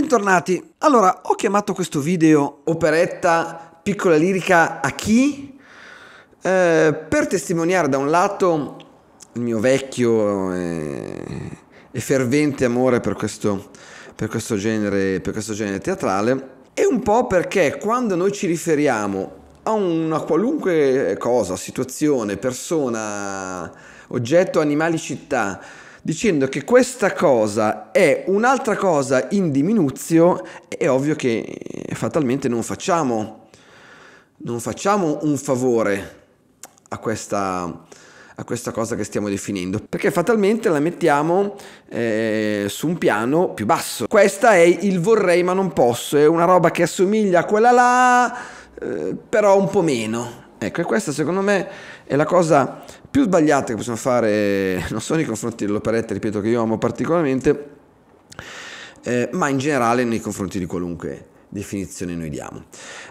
Bentornati. Allora, ho chiamato questo video operetta piccola lirica a chi? Eh, per testimoniare da un lato il mio vecchio e, e fervente amore per questo, per questo, genere, per questo genere teatrale e un po' perché quando noi ci riferiamo a una qualunque cosa, situazione, persona, oggetto, animali, città, dicendo che questa cosa è un'altra cosa in diminuzio, è ovvio che fatalmente non facciamo, non facciamo un favore a questa, a questa cosa che stiamo definendo, perché fatalmente la mettiamo eh, su un piano più basso. Questa è il vorrei ma non posso, è una roba che assomiglia a quella là, eh, però un po' meno Ecco, e questa secondo me è la cosa più sbagliata che possiamo fare, non solo nei confronti dell'operetta, ripeto, che io amo particolarmente, eh, ma in generale nei confronti di qualunque definizione noi diamo.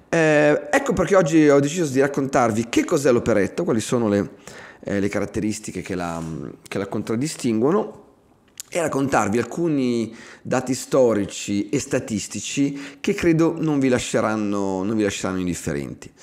Eh, ecco perché oggi ho deciso di raccontarvi che cos'è l'operetta, quali sono le, eh, le caratteristiche che la, che la contraddistinguono e raccontarvi alcuni dati storici e statistici che credo non vi lasceranno, non vi lasceranno indifferenti.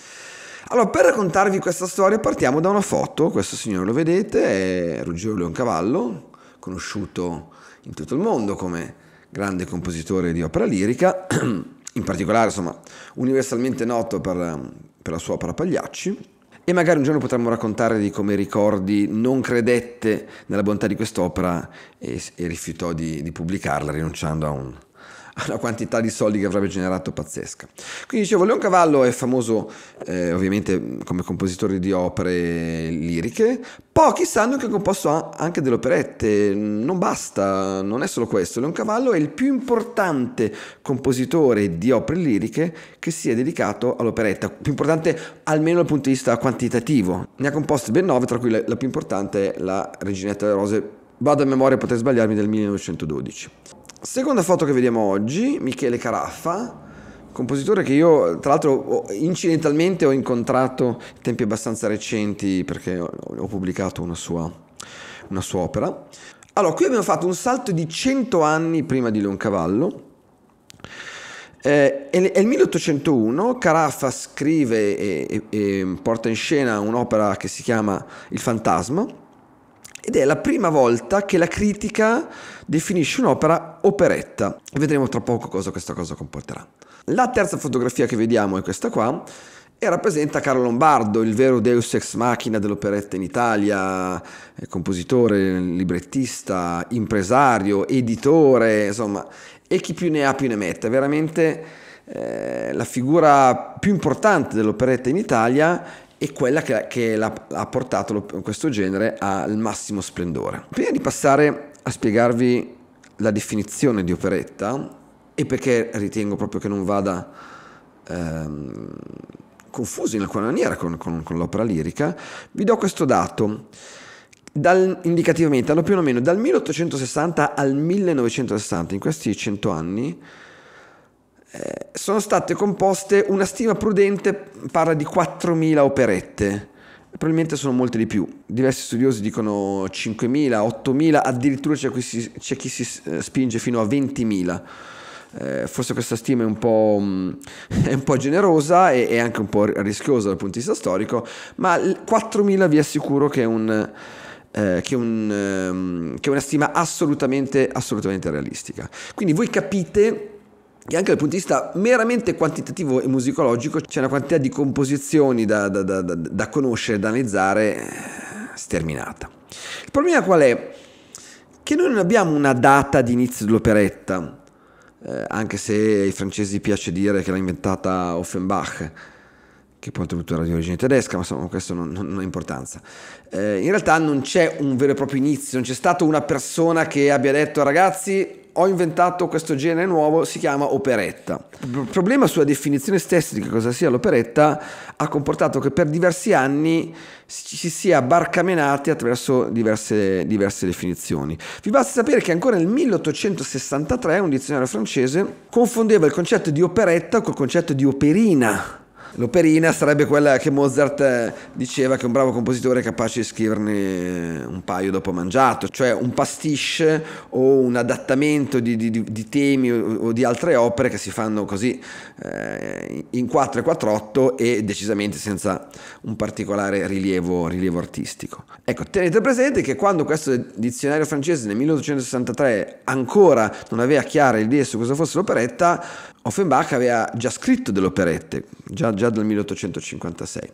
Allora, per raccontarvi questa storia partiamo da una foto, questo signore lo vedete, è Ruggero Leoncavallo, conosciuto in tutto il mondo come grande compositore di opera lirica, in particolare, insomma, universalmente noto per, per la sua opera Pagliacci, e magari un giorno potremmo raccontare di come Ricordi non credette nella bontà di quest'opera e, e rifiutò di, di, pubblicarla rinunciando a un, una quantità di soldi che avrebbe generato pazzesca. Quindi dicevo, Leon Cavallo è famoso eh, ovviamente come compositore di opere liriche, pochi sanno che ha composto anche delle operette, non basta, non è solo questo, Leon Cavallo è il più importante compositore di opere liriche che si è dedicato all'operetta, più importante almeno dal punto di vista quantitativo, ne ha composte ben nove, tra cui la, la più importante è la Reginetta delle Rose, vado a memoria, potrei sbagliarmi, del 1912. Seconda foto che vediamo oggi, Michele Caraffa, compositore che io tra l'altro incidentalmente ho incontrato in tempi abbastanza recenti perché ho pubblicato una sua, una sua opera. Allora, qui abbiamo fatto un salto di 100 anni prima di Leoncavallo. Eh, è il 1801, Caraffa scrive e, e, e porta in scena un'opera che si chiama Il fantasma ed è la prima volta che la critica definisce un'opera operetta vedremo tra poco cosa questa cosa comporterà. La terza fotografia che vediamo è questa qua e rappresenta Carlo Lombardo, il vero deus ex machina dell'operetta in Italia, compositore, librettista, impresario, editore, insomma, e chi più ne ha più ne mette, veramente eh, la figura più importante dell'operetta in Italia è quella che, che ha portato lo, questo genere al massimo splendore. Prima di passare a spiegarvi la definizione di operetta e perché ritengo proprio che non vada ehm, confuso in alcuna maniera con, con, con l'opera lirica, vi do questo dato. Dal, indicativamente hanno più o meno dal 1860 al 1960, in questi 100 anni, eh, sono state composte, una stima prudente parla di 4.000 operette, probabilmente sono molte di più, diversi studiosi dicono 5.000, 8.000, addirittura c'è chi si, c'è chi si spinge fino a 20.000. Eh, forse questa stima è un po', mm, è un po generosa e, e anche un po' rischiosa dal punto di vista storico, ma 4.000 vi assicuro che è un... Eh, che, un, ehm, che, è una stima assolutamente, assolutamente realistica. Quindi voi capite che anche dal punto di vista meramente quantitativo e musicologico c'è una quantità di composizioni da, da, da, da conoscere, da analizzare, eh, sterminata. Il problema qual è? Che noi non abbiamo una data di inizio dell'operetta, eh, anche se ai francesi piace dire che l'ha inventata Offenbach, che poi è tuttora di origine tedesca, ma insomma questo non, non, non ha importanza. Eh, in realtà non c'è un vero e proprio inizio, non c'è stata una persona che abbia detto ragazzi ho inventato questo genere nuovo, si chiama operetta. Il problema sulla definizione stessa di che cosa sia l'operetta ha comportato che per diversi anni ci si sia barcamenati attraverso diverse, diverse definizioni. Vi basta sapere che ancora nel 1863 un dizionario francese confondeva il concetto di operetta col concetto di operina L'operina sarebbe quella che Mozart eh, diceva che un bravo compositore è capace di scriverne un paio dopo mangiato, cioè un pastiche o un adattamento di, di, di temi o, di altre opere che si fanno così eh, in 4 e 4-8 e decisamente senza un particolare rilievo, rilievo artistico. Ecco, tenete presente che quando questo dizionario francese nel 1863 ancora non aveva chiare idee su cosa fosse l'operetta, Offenbach aveva già scritto delle operette, già, già dal 1856.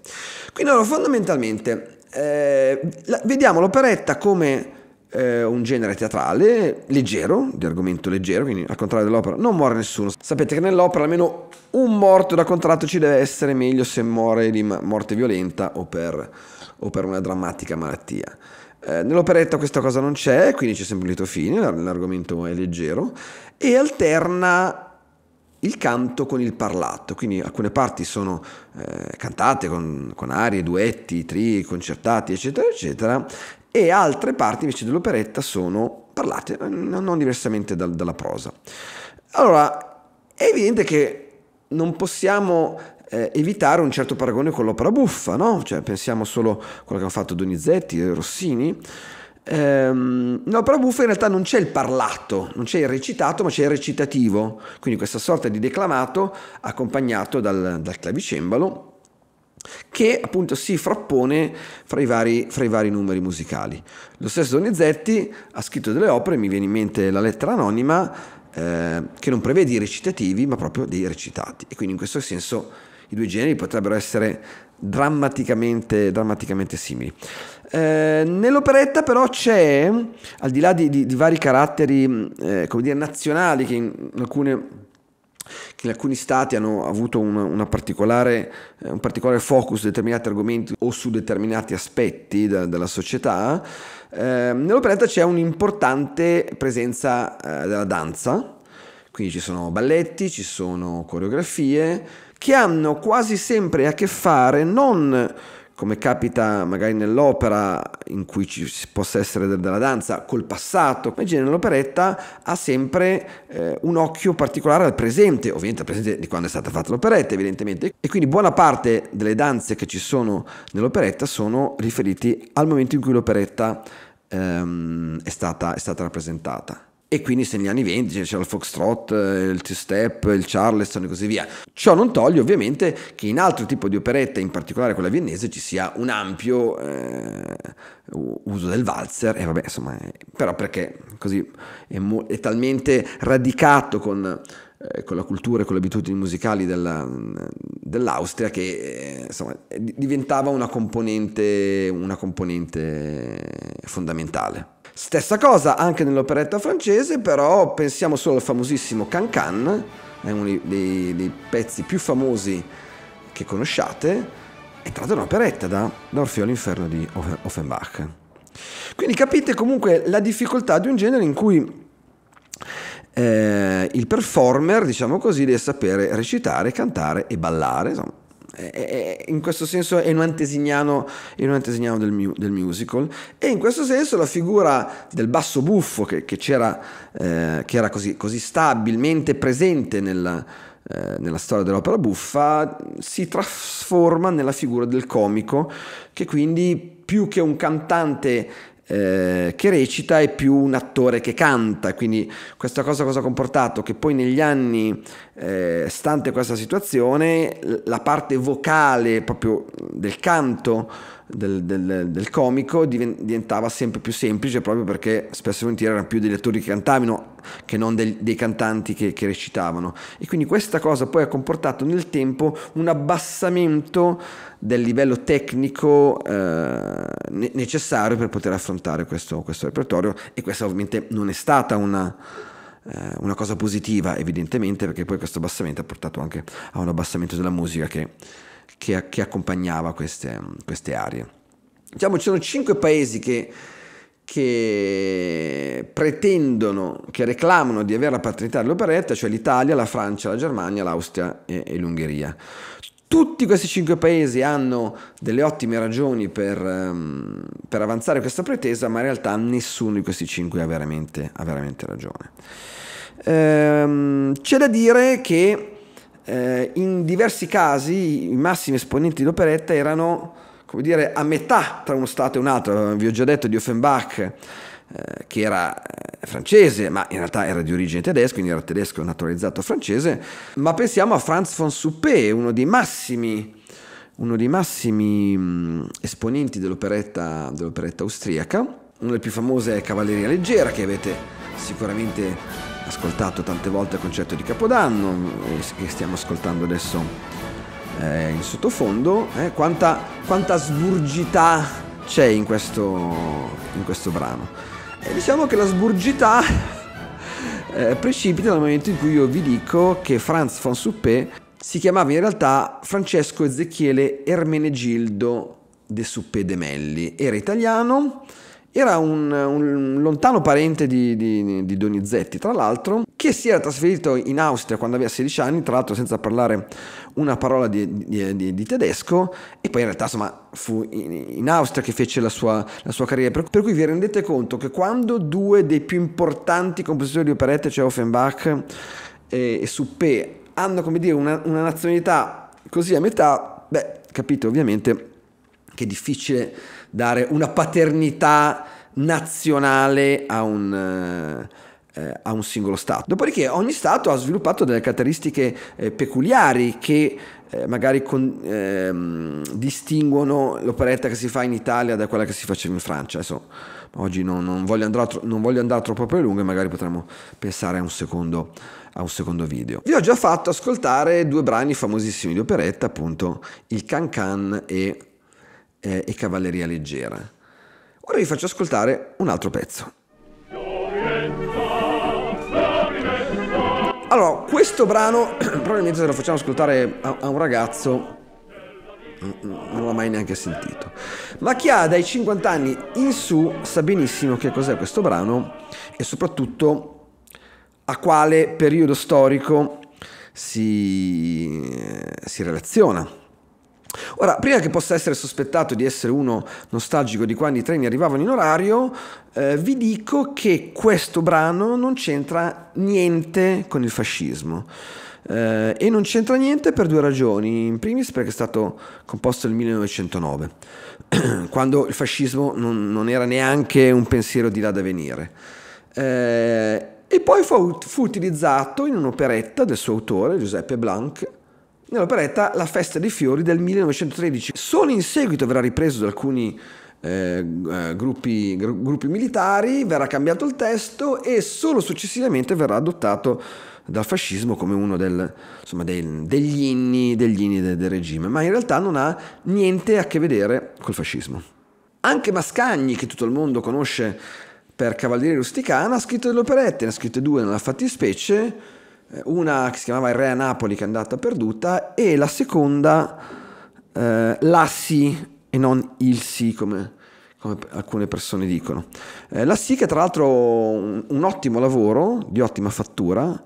Quindi allora, fondamentalmente eh, vediamo l'operetta come eh, un genere teatrale leggero, di argomento leggero, quindi al contrario dell'opera non muore nessuno. Sapete che nell'opera almeno un morto da contratto ci deve essere, meglio se muore di morte violenta o per, o per una drammatica malattia. Eh, nell'operetta questa cosa non c'è, quindi c'è sempre un lieto fine, l'argomento è leggero, e alterna il canto con il parlato, quindi alcune parti sono eh, cantate con, con arie, duetti, tri, concertati, eccetera, eccetera, e altre parti invece dell'operetta sono parlate, eh, non diversamente dal, dalla prosa. Allora, è evidente che non possiamo eh, evitare un certo paragone con l'opera buffa, no? Cioè, pensiamo solo a quello che hanno fatto Donizetti e Rossini, Ehm, no, buffa in realtà non c'è il parlato, non c'è il recitato, ma c'è il recitativo, quindi questa sorta di declamato accompagnato dal, dal clavicembalo che appunto si frappone fra i, vari, fra i vari, numeri musicali. Lo stesso Donizetti ha scritto delle opere, mi viene in mente la lettera anonima, eh, che non prevede i recitativi ma proprio dei recitati e quindi in questo senso i due generi potrebbero essere drammaticamente, drammaticamente simili. Eh, nell'operetta però c'è, al di là di, di, di vari caratteri mm, eh, come dire, nazionali che in, alcune, che in alcuni stati hanno avuto una, una particolare, eh, un particolare focus su determinati argomenti o su determinati aspetti da, della società, ehm, nell'operetta c'è un'importante presenza eh, della danza, quindi ci sono balletti, ci sono coreografie, che hanno quasi sempre a che fare non come capita magari nell'opera in cui ci possa essere della danza, col passato. Magine l'operetta ha sempre eh, un occhio particolare al presente, ovviamente al presente di quando è stata fatta l'operetta, evidentemente. E quindi buona parte delle danze che ci sono nell'operetta sono riferiti al momento in cui l'operetta ehm, è, stata, è stata rappresentata e quindi se negli anni 20 c'era il foxtrot, eh, il two-step, il charleston e così via. Ciò non toglie ovviamente che in altro tipo di operetta, in particolare quella viennese, ci sia un ampio eh, uso del valzer, e vabbè insomma, eh, però perché così è, mo- è talmente radicato con eh, con la cultura e con le abitudini musicali della, dell'Austria che eh, insomma, diventava una componente, una componente fondamentale. Stessa cosa anche nell'operetta francese, però pensiamo solo al famosissimo Cancan, Can, è uno dei, dei, pezzi più famosi che conosciate, è tratto da un'operetta, da, da Orfeo all'inferno di Offenbach. Quindi capite comunque la difficoltà di un genere in cui eh, il performer, diciamo così, deve sapere recitare, cantare e ballare, insomma, è, eh, è, eh, eh, in questo senso è un antesignano, è un antesignano del, mu- del, musical e in questo senso la figura del basso buffo che, che, eh, che era così, così, stabilmente presente nella, eh, nella storia dell'opera buffa si trasforma nella figura del comico che quindi più che un cantante eh, che recita è più un attore che canta. Quindi questa cosa cosa ha comportato? Che poi negli anni, eh, stante questa situazione, la parte vocale proprio del canto del, del, del comico diventava sempre più semplice proprio perché spesso e volentieri erano più degli attori che cantavano che non del, dei cantanti che, che, recitavano e quindi questa cosa poi ha comportato nel tempo un abbassamento del livello tecnico eh, necessario per poter affrontare questo, questo repertorio e questa ovviamente non è stata una, eh, una cosa positiva evidentemente perché poi questo abbassamento ha portato anche a un abbassamento della musica che che, che accompagnava queste, queste aree. Diciamo, ci sono cinque paesi che che pretendono, che reclamano di avere la paternità dell'operetta, cioè l'Italia, la Francia, la Germania, l'Austria e, e l'Ungheria. Tutti questi cinque paesi hanno delle ottime ragioni per, um, per, avanzare questa pretesa, ma in realtà nessuno di questi cinque ha veramente, ha veramente ragione. Ehm, c'è da dire che eh, in diversi casi i massimi esponenti d'operetta erano come dire, a metà tra uno stato e un altro, vi ho già detto di Offenbach eh, che era eh, francese, ma in realtà era di origine tedesca, quindi era tedesco naturalizzato francese, ma pensiamo a Franz von Suppé, uno dei massimi uno dei massimi mh, mm, esponenti dell'operetta, dell'operetta austriaca, una delle più famose è Cavalleria Leggera, che avete sicuramente ascoltato tante volte il concetto di Capodanno eh, che stiamo ascoltando adesso eh, in sottofondo, eh, quanta, quanta, sburgità c'è in questo, in questo brano. E diciamo che la sburgità eh, precipita dal momento in cui io vi dico che Franz von Suppé si chiamava in realtà Francesco Ezechiele Ermenegildo de Suppé de Melli, era italiano, era un, un lontano parente di, di, di, Donizetti, tra l'altro, che si era trasferito in Austria quando aveva 16 anni, tra l'altro senza parlare una parola di, di tedesco, e poi in realtà insomma fu in, in Austria che fece la sua, la sua carriera. Per, per, cui vi rendete conto che quando due dei più importanti compositori di operette, cioè Offenbach e, e Suppé, hanno come dire una, una nazionalità così a metà, beh, capite ovviamente che è difficile dare una paternità nazionale a un, eh, eh, a un singolo Stato. Dopodiché ogni Stato ha sviluppato delle caratteristiche eh, peculiari che eh, magari con, ehm, distinguono l'operetta che si fa in Italia da quella che si faceva in Francia. Adesso, oggi non, non, voglio andare, non voglio andare troppo per lunghe, magari potremmo pensare a un secondo a un secondo video. Vi ho già fatto ascoltare due brani famosissimi di operetta, appunto il Can Can e eh, e cavalleria leggera. Ora vi faccio ascoltare un altro pezzo. Allora, questo brano probabilmente se lo facciamo ascoltare a, a un ragazzo mm, non l'ha mai neanche sentito. Ma chi ha dai 50 anni in su sa benissimo che cos'è questo brano e soprattutto a quale periodo storico si, eh, si relaziona. Ora, prima che possa essere sospettato di essere uno nostalgico di quando i treni arrivavano in orario, eh, vi dico che questo brano non c'entra niente con il fascismo. Eh, e non c'entra niente per due ragioni. In primis perché è stato composto nel 1909, quando il fascismo non, non, era neanche un pensiero di là da venire. Eh, e poi fu, fu utilizzato in un'operetta del suo autore, Giuseppe Blanc, nell'operetta La festa dei fiori del 1913. Solo in seguito verrà ripreso da alcuni eh, eh gruppi, gruppi, militari, verrà cambiato il testo e solo successivamente verrà adottato dal fascismo come uno del, insomma, dei, degli inni, degli inni del, del regime, ma in realtà non ha niente a che vedere col fascismo. Anche Mascagni, che tutto il mondo conosce per Cavaliere Rusticana, ha scritto delle operette, ne ha scritte due nella fattispecie, eh, una che si chiamava Il Re a Napoli che è andata perduta e la seconda eh, Lassi e non Ilsi come, come alcune persone dicono. Eh, Lassi che tra l'altro un, un ottimo lavoro, di ottima fattura,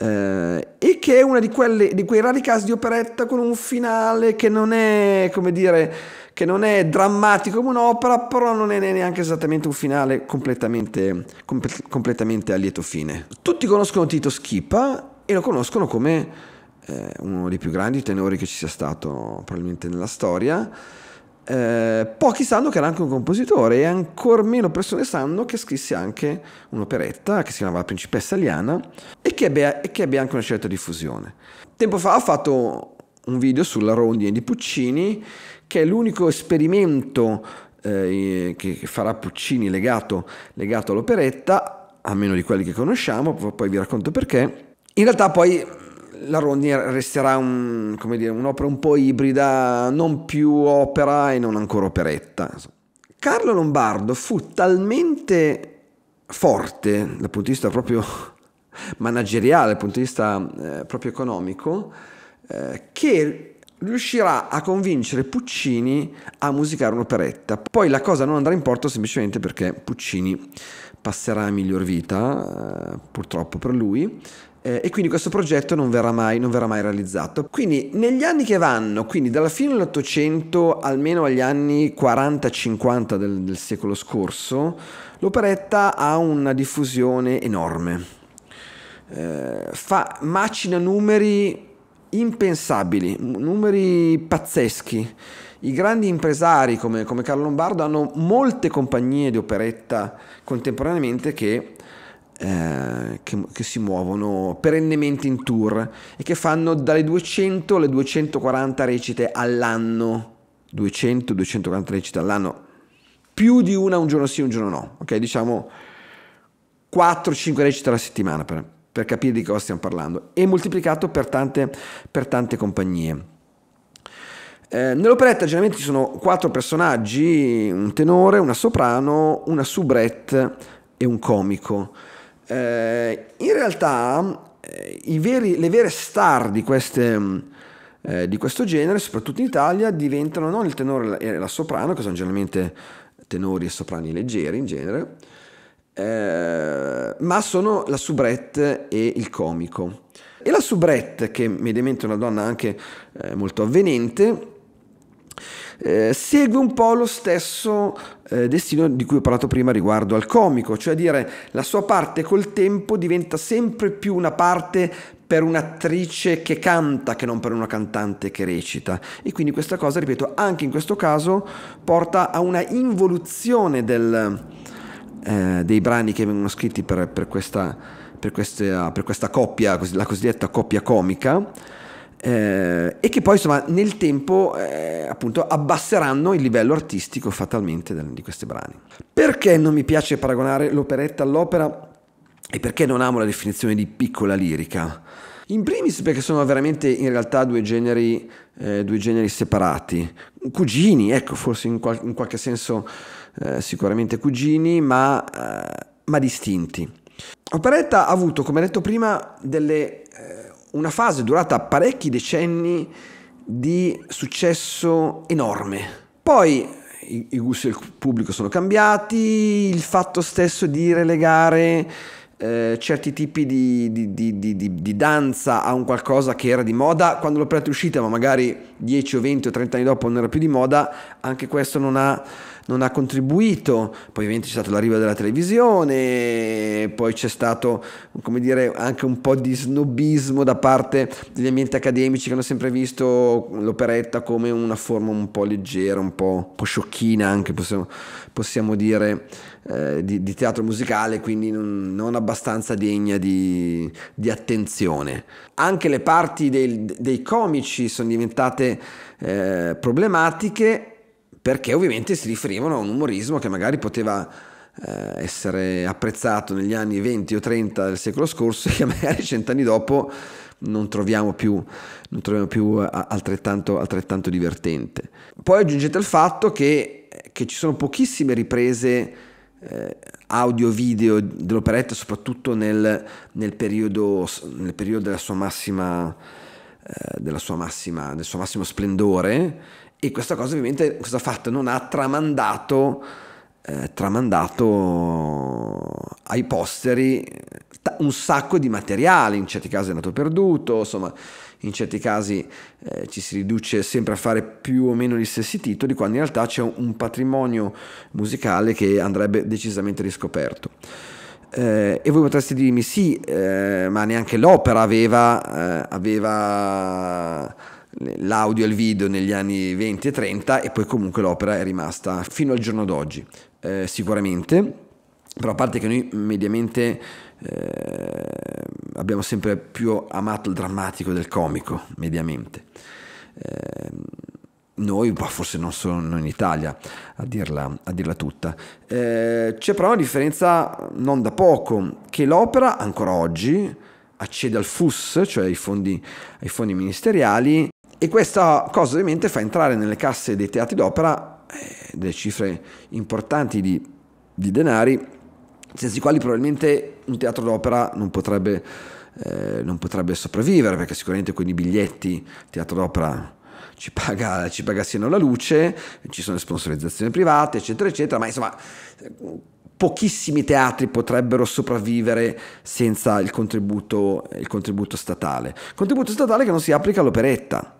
eh, e che è uno di, di, quei rari casi di operetta con un finale che non è, come dire, che non è drammatico come un'opera, però non è neanche esattamente un finale completamente, com- completamente a lieto fine. Tutti conoscono Tito Schipa e lo conoscono come eh, uno dei più grandi tenori che ci sia stato probabilmente nella storia eh, pochi sanno che era anche un compositore e ancor meno persone sanno che scrisse anche un'operetta che si chiamava principessa Liana e che ebbe, e che ebbe anche una certa diffusione. Tempo fa ho fatto un video sulla rondine di Puccini che è l'unico esperimento eh, che farà Puccini legato, legato all'operetta, a meno di quelli che conosciamo, poi vi racconto perché. In realtà poi la Ronnie resterà un, dire, un'opera un po' ibrida, non più opera e non ancora operetta. Carlo Lombardo fu talmente forte dal punto di vista proprio manageriale, dal punto di vista eh, proprio economico, eh, che riuscirà a convincere Puccini a musicare un'operetta. Poi la cosa non andrà in porto semplicemente perché Puccini passerà a miglior vita, eh, purtroppo per lui, eh, e quindi questo progetto non verrà, mai, non verrà mai realizzato. Quindi negli anni che vanno, quindi dalla fine dell'Ottocento almeno agli anni 40-50 del, del secolo scorso, l'operetta ha una diffusione enorme. Eh, fa, macina numeri impensabili, numeri pazzeschi. I grandi impresari come, come Carlo Lombardo hanno molte compagnie di operetta contemporaneamente che eh, che, che, si muovono perennemente in tour e che fanno dalle 200 alle 240 recite all'anno. 200-240 recite all'anno, più di una un giorno sì, un giorno no. Ok, diciamo 4-5 recite alla settimana per, per, capire di cosa stiamo parlando, e moltiplicato per tante, per tante compagnie. Eh, nell'operetta generalmente ci sono quattro personaggi, un tenore, una soprano, una soubrette e un comico. Eh, in realtà eh, veri, le vere star di, queste, mm, eh, di, questo genere, soprattutto in Italia, diventano non il tenore e la soprano, che sono generalmente tenori e soprani leggeri in genere, eh, ma sono la soubrette e il comico. E la soubrette, che mediamente è una donna anche eh, molto avvenente, eh, segue un po' lo stesso eh, destino di cui ho parlato prima riguardo al comico, cioè dire la sua parte col tempo diventa sempre più una parte per un'attrice che canta che non per una cantante che recita. E quindi questa cosa, ripeto, anche in questo caso porta a una involuzione del, eh, dei brani che vengono scritti per, per, questa, per, questa, per questa coppia, la cosiddetta coppia comica eh, e che poi insomma nel tempo eh, appunto abbasseranno il livello artistico fatalmente di questi brani. Perché non mi piace paragonare l'operetta all'opera e perché non amo la definizione di piccola lirica? In primis perché sono veramente in realtà due generi, eh, due generi separati, cugini, ecco forse in, qual- in qualche senso eh, sicuramente cugini, ma, eh, ma distinti. Operetta ha avuto, come detto prima, delle eh, una fase durata parecchi decenni di successo enorme. Poi i, i gusti del pubblico sono cambiati, il fatto stesso di relegare eh, certi tipi di, di, di, di, danza a un qualcosa che era di moda quando l'opera è uscita, ma magari 10 o 20 o 30 anni dopo non era più di moda, anche questo non ha non ha contribuito, poi ovviamente c'è stato l'arrivo della televisione, poi c'è stato come dire, anche un po' di snobismo da parte degli ambienti accademici che hanno sempre visto l'operetta come una forma un po' leggera, un po', un po sciocchina anche possiamo, possiamo dire eh, di, di, teatro musicale, quindi non, non abbastanza degna di, di, attenzione. Anche le parti dei, dei comici sono diventate eh, problematiche perché ovviamente si riferivano a un umorismo che magari poteva eh, essere apprezzato negli anni 20 o 30 del secolo scorso e che magari cent'anni dopo non troviamo più, non troviamo più eh, altrettanto, altrettanto, divertente. Poi aggiungete il fatto che, eh, che ci sono pochissime riprese eh, audio-video dell'operetta, soprattutto nel, nel, periodo, nel periodo della sua massima eh, della sua massima, del suo massimo splendore e questa cosa ovviamente, questo fatto non ha tramandato, eh, tramandato ai posteri eh, un sacco di materiale, in certi casi è andato perduto, insomma in certi casi eh, ci si riduce sempre a fare più o meno gli stessi titoli, quando in realtà c'è un patrimonio musicale che andrebbe decisamente riscoperto. Eh, e voi potreste dirmi sì, eh, ma neanche l'opera aveva, eh, aveva l'audio e il video negli anni 20 e 30 e poi comunque l'opera è rimasta fino al giorno d'oggi, eh, sicuramente, però a parte che noi mediamente eh, abbiamo sempre più amato il drammatico del comico, mediamente. Eh, noi, forse non sono in Italia a dirla, a dirla tutta. Eh, c'è però una differenza non da poco, che l'opera ancora oggi accede al FUS, cioè ai fondi, ai fondi ministeriali, e questa cosa ovviamente fa entrare nelle casse dei teatri d'opera eh, delle cifre importanti di, di denari, senza i quali probabilmente un teatro d'opera non potrebbe, eh, non potrebbe sopravvivere, perché sicuramente con i biglietti il teatro d'opera ci paga, ci paga la luce, ci sono le sponsorizzazioni private, eccetera, eccetera, ma insomma pochissimi teatri potrebbero sopravvivere senza il contributo, il contributo statale. Contributo statale che non si applica all'operetta.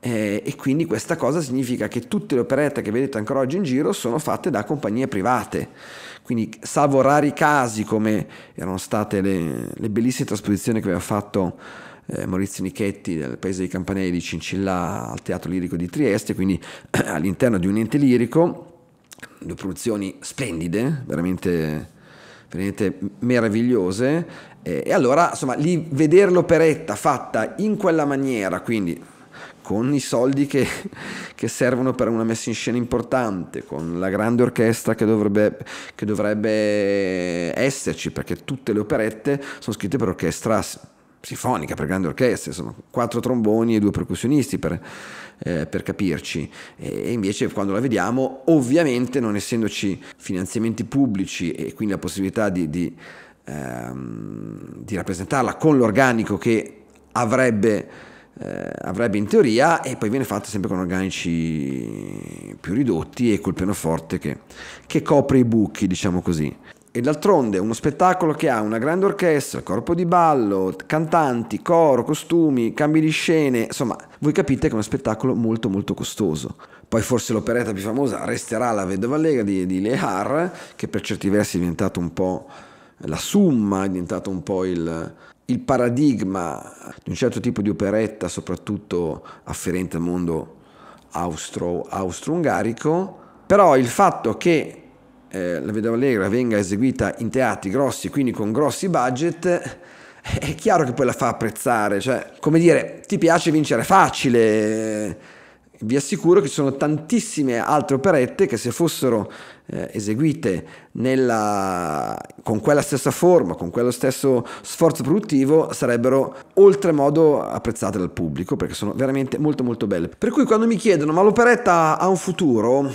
Eh, e quindi questa cosa significa che tutte le operette che vedete ancora oggi in giro sono fatte da compagnie private. Quindi, salvo rari casi come erano state le, le bellissime trasposizioni che aveva fatto eh, Maurizio Nichetti nel Paese dei Campanelli di Cincilla al Teatro Lirico di Trieste, quindi all'interno di un ente lirico, due produzioni splendide, veramente, veramente meravigliose. E, e allora, insomma, lì vedere l'operetta fatta in quella maniera, quindi con i soldi che, che, servono per una messa in scena importante, con la grande orchestra che dovrebbe, che dovrebbe esserci, perché tutte le operette sono scritte per orchestra sinfonica per grande orchestra, insomma, quattro tromboni e due percussionisti per, eh, per capirci. E invece quando la vediamo, ovviamente non essendoci finanziamenti pubblici e quindi la possibilità di, di, ehm, di rappresentarla con l'organico che avrebbe, eh, avrebbe in teoria e poi viene fatta sempre con organici più ridotti e col pianoforte che, che copre i buchi, diciamo così. E d'altronde uno spettacolo che ha una grande orchestra, corpo di ballo, cantanti, coro, costumi, cambi di scene, insomma, voi capite che è uno spettacolo molto molto costoso. Poi forse l'operetta più famosa resterà La Vedova Lega di, di Lehar, che per certi versi è diventato un po' la summa, è diventato un po' il, il paradigma di un certo tipo di operetta, soprattutto afferente al mondo austro-ungarico. Però il fatto che eh, la vedova allegra venga eseguita in teatri grossi, quindi con grossi budget, è chiaro che poi la fa apprezzare, cioè, come dire, ti piace vincere facile. Vi assicuro che ci sono tantissime altre operette che se fossero eh, eseguite nella, con quella stessa forma, con quello stesso sforzo produttivo, sarebbero oltremodo apprezzate dal pubblico perché sono veramente molto molto belle. Per cui quando mi chiedono ma l'operetta ha un futuro,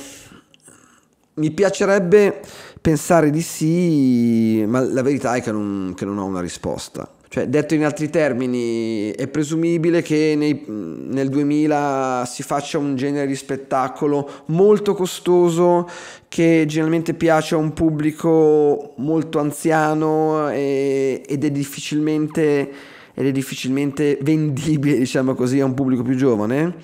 mi piacerebbe pensare di sì, ma la verità è che non, che non ho una risposta. Cioè, detto in altri termini, è presumibile che nei, nel 2000 si faccia un genere di spettacolo molto costoso che generalmente piace a un pubblico molto anziano e, ed, è difficilmente, ed è difficilmente vendibile, diciamo così, a un pubblico più giovane?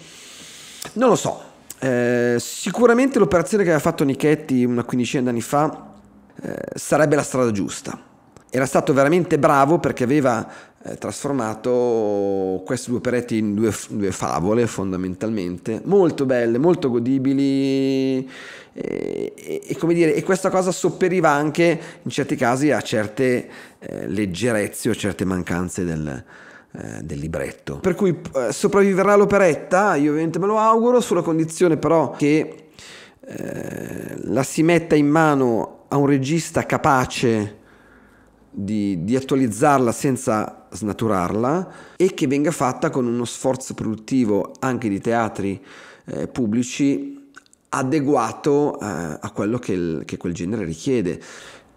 Non lo so, eh, sicuramente l'operazione che aveva fatto Nichetti una quindicina di anni fa eh, sarebbe la strada giusta. Era stato veramente bravo perché aveva eh, trasformato questi due operetti in due, due, favole fondamentalmente, molto belle, molto godibili e, e, dire, e, questa cosa sopperiva anche in certi casi a certe eh, leggerezze o certe mancanze del, eh, del libretto. Per cui eh, sopravviverà l'operetta, io ovviamente me lo auguro, sulla condizione però che eh, la si metta in mano a un regista capace di, di, attualizzarla senza snaturarla e che venga fatta con uno sforzo produttivo anche di teatri eh, pubblici adeguato eh, a quello che, il, che, quel genere richiede.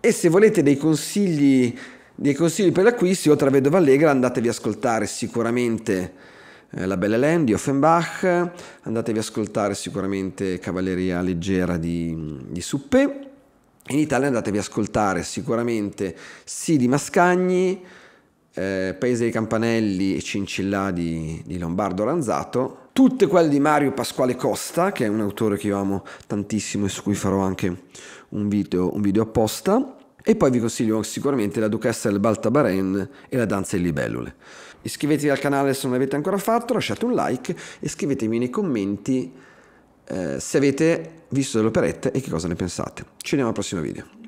E se volete dei consigli dei consigli per acquisti, oltre a Vedova Allegra, andatevi ad ascoltare sicuramente eh, La Belle Land di Offenbach, andatevi ad ascoltare sicuramente Cavalleria Leggera di, di Suppé. In Italia andatevi ad ascoltare sicuramente Sì di Mascagni, eh, Paese dei Campanelli e Cincillà di, di Lombardo Ranzato, tutte quelle di Mario Pasquale Costa, che è un autore che io amo tantissimo e su cui farò anche un video, un video apposta. E poi vi consiglio sicuramente la Duchessa del Baltabaren e la Danza in Libellule. Iscrivetevi al canale se non l'avete ancora fatto, lasciate un like e scrivetemi nei commenti eh, se avete visto le operette e che cosa ne pensate. Ci vediamo al prossimo video.